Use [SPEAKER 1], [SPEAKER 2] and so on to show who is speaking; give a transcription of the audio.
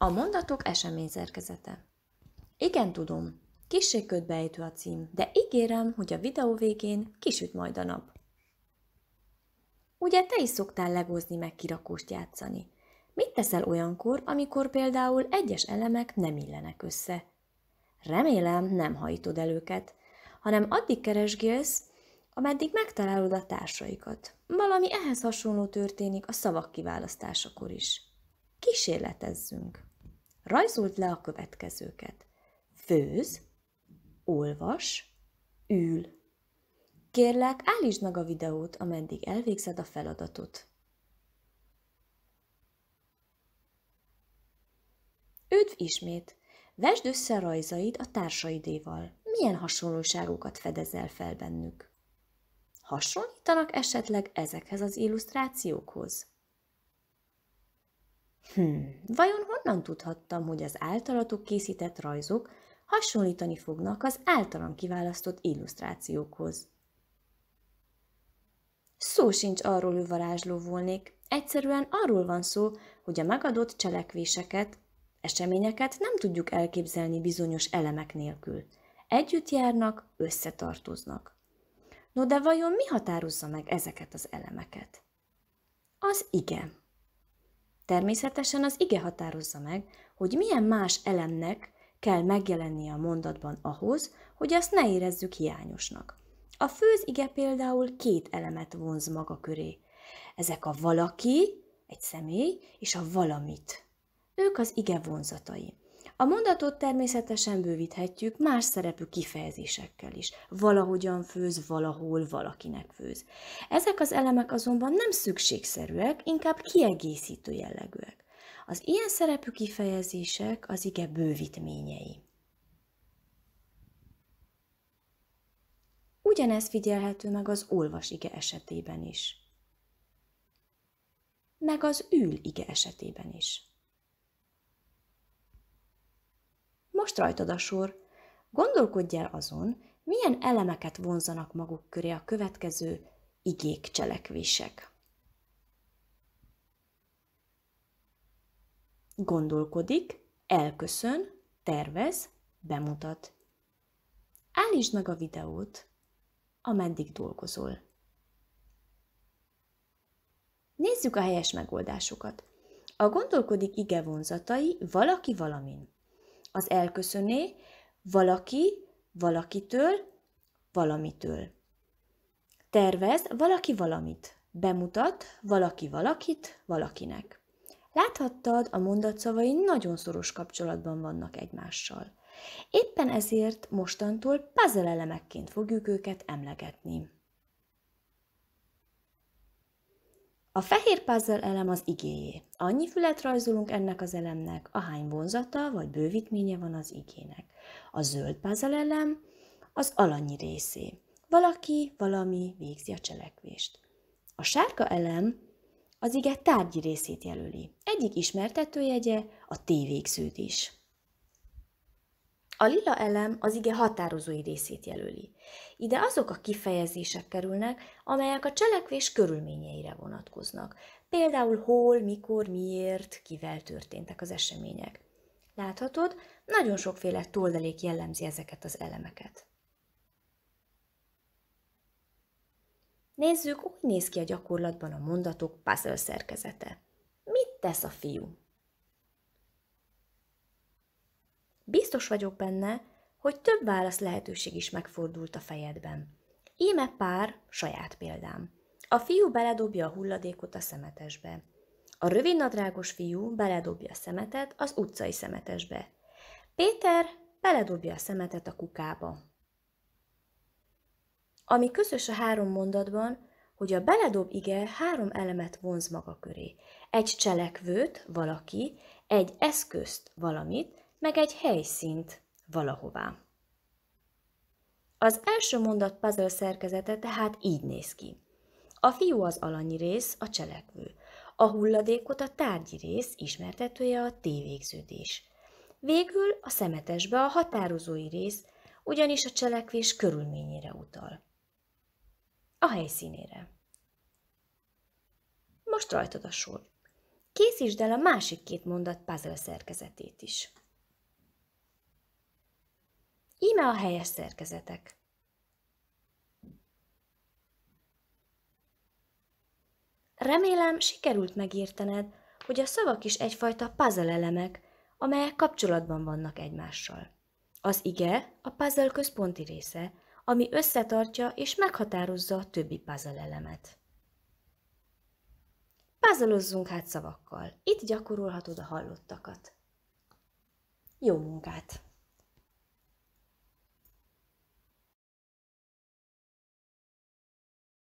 [SPEAKER 1] A mondatok eseményszerkezete. Igen, tudom, kissé ködbeejtő a cím, de ígérem, hogy a videó végén kisüt majd a nap. Ugye te is szoktál legózni meg kirakóst játszani. Mit teszel olyankor, amikor például egyes elemek nem illenek össze? Remélem, nem hajtod el őket, hanem addig keresgélsz, ameddig megtalálod a társaikat. Valami ehhez hasonló történik a szavak kiválasztásakor is. Kísérletezzünk! Rajzold le a következőket. Főz, olvas, ül. Kérlek, állítsd meg a videót, ameddig elvégzed a feladatot. Üdv ismét! Vesd össze a rajzaid a társaidéval. Milyen hasonlóságokat fedezel fel bennük? Hasonlítanak esetleg ezekhez az illusztrációkhoz? Hm, vajon honnan tudhattam, hogy az általatok készített rajzok hasonlítani fognak az általam kiválasztott illusztrációkhoz? Szó sincs arról, hogy varázsló volnék, egyszerűen arról van szó, hogy a megadott cselekvéseket, eseményeket nem tudjuk elképzelni bizonyos elemek nélkül. Együtt járnak, összetartoznak. No de vajon mi határozza meg ezeket az elemeket? Az igen. Természetesen az ige határozza meg, hogy milyen más elemnek kell megjelennie a mondatban ahhoz, hogy azt ne érezzük hiányosnak. A főz ige például két elemet vonz maga köré. Ezek a valaki, egy személy, és a valamit. Ők az ige vonzatai. A mondatot természetesen bővíthetjük más szerepű kifejezésekkel is. Valahogyan főz, valahol, valakinek főz. Ezek az elemek azonban nem szükségszerűek, inkább kiegészítő jellegűek. Az ilyen szerepű kifejezések az ige bővítményei. Ugyanez figyelhető meg az olvas ige esetében is. Meg az ül ige esetében is. Most rajtad a sor. Gondolkodj el azon, milyen elemeket vonzanak maguk köré a következő igék cselekvések. Gondolkodik, elköszön, tervez, bemutat. Állítsd meg a videót, ameddig dolgozol. Nézzük a helyes megoldásokat. A gondolkodik ige vonzatai valaki valamin az elköszöné valaki valakitől, valamitől. Tervez valaki valamit, bemutat valaki valakit valakinek. Láthattad, a mondatszavai nagyon szoros kapcsolatban vannak egymással. Éppen ezért mostantól puzzle elemekként fogjuk őket emlegetni. A fehér puzzle elem az igéjé. Annyi fület rajzolunk ennek az elemnek, ahány vonzata vagy bővítménye van az igének. A zöld puzzle elem az alanyi részé. Valaki, valami végzi a cselekvést. A sárga elem az ige tárgyi részét jelöli. Egyik ismertetőjegye a tévégződés. A lila elem az ige határozói részét jelöli. Ide azok a kifejezések kerülnek, amelyek a cselekvés körülményeire vonatkoznak. Például hol, mikor, miért, kivel történtek az események. Láthatod, nagyon sokféle toldalék jellemzi ezeket az elemeket. Nézzük, hogy néz ki a gyakorlatban a mondatok puzzle szerkezete. Mit tesz a fiú? Biztos vagyok benne, hogy több válasz lehetőség is megfordult a fejedben. Íme pár, saját példám. A fiú beledobja a hulladékot a szemetesbe. A rövidnadrágos fiú beledobja a szemetet az utcai szemetesbe. Péter beledobja a szemetet a kukába. Ami közös a három mondatban, hogy a beledob ige három elemet vonz maga köré. Egy cselekvőt, valaki, egy eszközt, valamit, meg egy helyszínt valahová. Az első mondat puzzle szerkezete tehát így néz ki. A fiú az alanyi rész, a cselekvő. A hulladékot a tárgyi rész, ismertetője a tévégződés. Végül a szemetesbe a határozói rész, ugyanis a cselekvés körülményére utal. A helyszínére. Most rajtad a sor. Készítsd el a másik két mondat puzzle szerkezetét is. Íme a helyes szerkezetek. Remélem, sikerült megértened, hogy a szavak is egyfajta puzzle elemek, amelyek kapcsolatban vannak egymással. Az ige a puzzle központi része, ami összetartja és meghatározza a többi puzzle elemet. Puzzleozzunk hát szavakkal. Itt gyakorolhatod a hallottakat. Jó munkát!